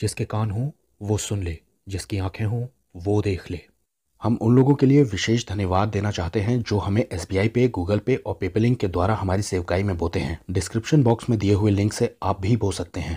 जिसके कान हों वो सुन ले जिसकी आंखें हों वो देख ले हम उन लोगों के लिए विशेष धन्यवाद देना चाहते हैं जो हमें एस बी आई पे गूगल पे और पेपलिंग के द्वारा हमारी सेवकाई में बोते हैं डिस्क्रिप्शन बॉक्स में दिए हुए लिंक से आप भी बो सकते हैं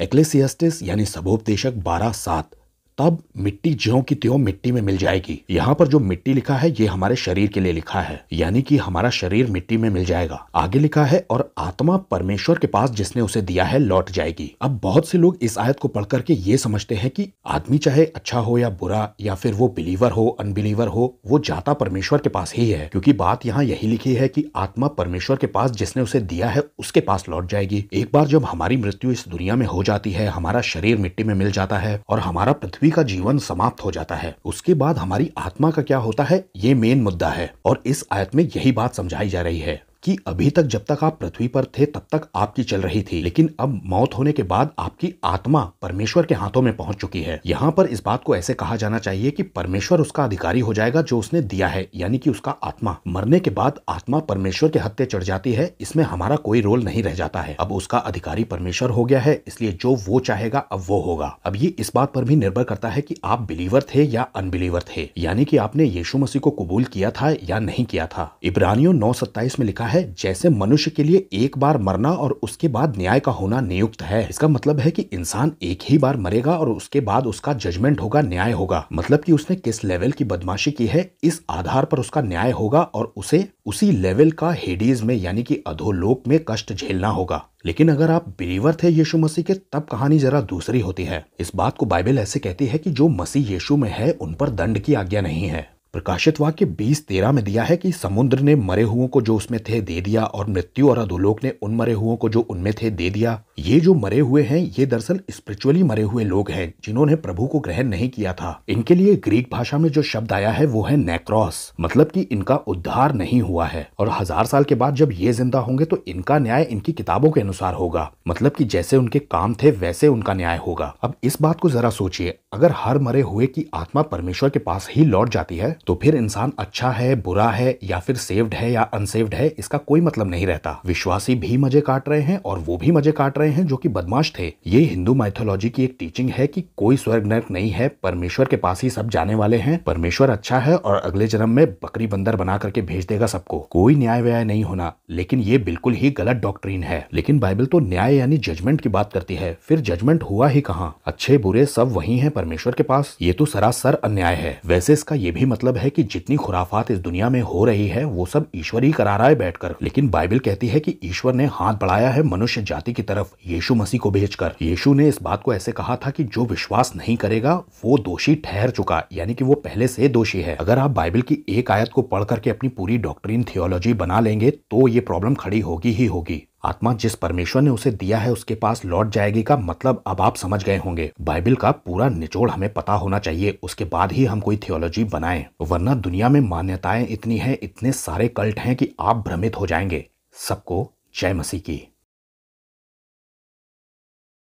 एक्लेसियस्टिस यानी सबोपदेशक बारह सात तब मिट्टी ज्यो की त्यों मिट्टी में मिल जाएगी यहाँ पर जो मिट्टी लिखा है ये हमारे शरीर के लिए लिखा है यानी कि हमारा शरीर मिट्टी में मिल जाएगा आगे लिखा है और आत्मा परमेश्वर के पास जिसने उसे दिया है लौट जाएगी अब बहुत से लोग इस आयत को पढ़ करके ये समझते हैं कि आदमी चाहे अच्छा हो या बुरा या फिर वो बिलीवर हो अनबिलीवर हो वो जाता परमेश्वर के पास ही है क्योंकि बात यहाँ यही लिखी है कि आत्मा परमेश्वर के पास जिसने उसे दिया है उसके पास लौट जाएगी एक बार जब हमारी मृत्यु इस दुनिया में हो जाती है हमारा शरीर मिट्टी में मिल जाता है और हमारा पृथ्वी पृथ्वी का जीवन समाप्त हो जाता है उसके बाद हमारी आत्मा का क्या होता है ये मेन मुद्दा है और इस आयत में यही बात समझाई जा रही है कि अभी तक जब तक आप पृथ्वी पर थे तब तक आपकी चल रही थी लेकिन अब मौत होने के बाद आपकी आत्मा परमेश्वर के हाथों में पहुंच चुकी है यहाँ पर इस बात को ऐसे कहा जाना चाहिए कि परमेश्वर उसका अधिकारी हो जाएगा जो उसने दिया है यानी कि उसका आत्मा मरने के बाद आत्मा परमेश्वर के हत्या चढ़ जाती है इसमें हमारा कोई रोल नहीं रह जाता है अब उसका अधिकारी परमेश्वर हो गया है इसलिए जो वो चाहेगा अब वो होगा अब ये इस बात पर भी निर्भर करता है की आप बिलीवर थे या अनबिलीवर थे यानी की आपने येशु मसीह को कबूल किया था या नहीं किया था इब्रानियों नौ में लिखा है है जैसे मनुष्य के लिए एक बार मरना और उसके बाद न्याय का होना नियुक्त है इसका मतलब है कि इंसान एक ही बार मरेगा और उसके बाद उसका जजमेंट होगा न्याय होगा मतलब कि उसने किस लेवल की बदमाशी की है इस आधार पर उसका न्याय होगा और उसे उसी लेवल का हेडीज में यानी कि अधोलोक में कष्ट झेलना होगा लेकिन अगर आप बिलीवर थे यीशु मसीह के तब कहानी जरा दूसरी होती है इस बात को बाइबल ऐसे कहती है कि जो मसीह यीशु में है उन पर दंड की आज्ञा नहीं है प्रकाशित वाक्य बीस तेरह में दिया है कि समुद्र ने मरे हुओं को जो उसमें थे दे दिया और मृत्यु और अधोलोक ने उन मरे हुओं को जो उनमें थे दे दिया ये जो मरे हुए हैं ये दरअसल स्पिरिचुअली मरे हुए लोग हैं जिन्होंने प्रभु को ग्रहण नहीं किया था इनके लिए ग्रीक भाषा में जो शब्द आया है वो है नेक्रॉस मतलब की इनका उद्धार नहीं हुआ है और हजार साल के बाद जब ये जिंदा होंगे तो इनका न्याय इनकी किताबों के अनुसार होगा मतलब की जैसे उनके काम थे वैसे उनका न्याय होगा अब इस बात को जरा सोचिए अगर हर मरे हुए की आत्मा परमेश्वर के पास ही लौट जाती है तो फिर इंसान अच्छा है बुरा है या फिर सेव्ड है या अनसेव्ड है इसका कोई मतलब नहीं रहता विश्वासी भी मजे काट रहे हैं और वो भी मजे काट रहे हैं जो कि बदमाश थे ये हिंदू माइथोलॉजी की एक टीचिंग है कि कोई स्वर्ग नर्क नहीं है परमेश्वर के पास ही सब जाने वाले हैं परमेश्वर अच्छा है और अगले जन्म में बकरी बंदर बना करके भेज देगा सबको कोई न्याय व्याय नहीं होना लेकिन ये बिल्कुल ही गलत डॉक्ट्रीन है लेकिन बाइबल तो न्याय यानी जजमेंट की बात करती है फिर जजमेंट हुआ ही कहाँ अच्छे बुरे सब वही है परमेश्वर के पास ये तो सरासर अन्याय है वैसे इसका ये भी मतलब मतलब है कि जितनी खुराफात इस दुनिया में हो रही है वो सब ईश्वर ही करा रहा है बैठकर लेकिन बाइबल कहती है कि ईश्वर ने हाथ बढ़ाया है मनुष्य जाति की तरफ यीशु मसीह को भेजकर यीशु ने इस बात को ऐसे कहा था कि जो विश्वास नहीं करेगा वो दोषी ठहर चुका यानी कि वो पहले से दोषी है अगर आप बाइबल की एक आयत को पढ़ करके अपनी पूरी डॉक्ट्रिन थियोलॉजी बना लेंगे तो ये प्रॉब्लम खड़ी होगी ही होगी आत्मा जिस परमेश्वर ने उसे दिया है उसके पास लौट जाएगी का मतलब अब आप समझ गए होंगे बाइबल का पूरा निचोड़ हमें पता होना चाहिए उसके बाद ही हम कोई थियोलॉजी बनाएं वरना दुनिया में मान्यताएं इतनी हैं इतने सारे कल्ट हैं कि आप भ्रमित हो जाएंगे सबको जय मसीह की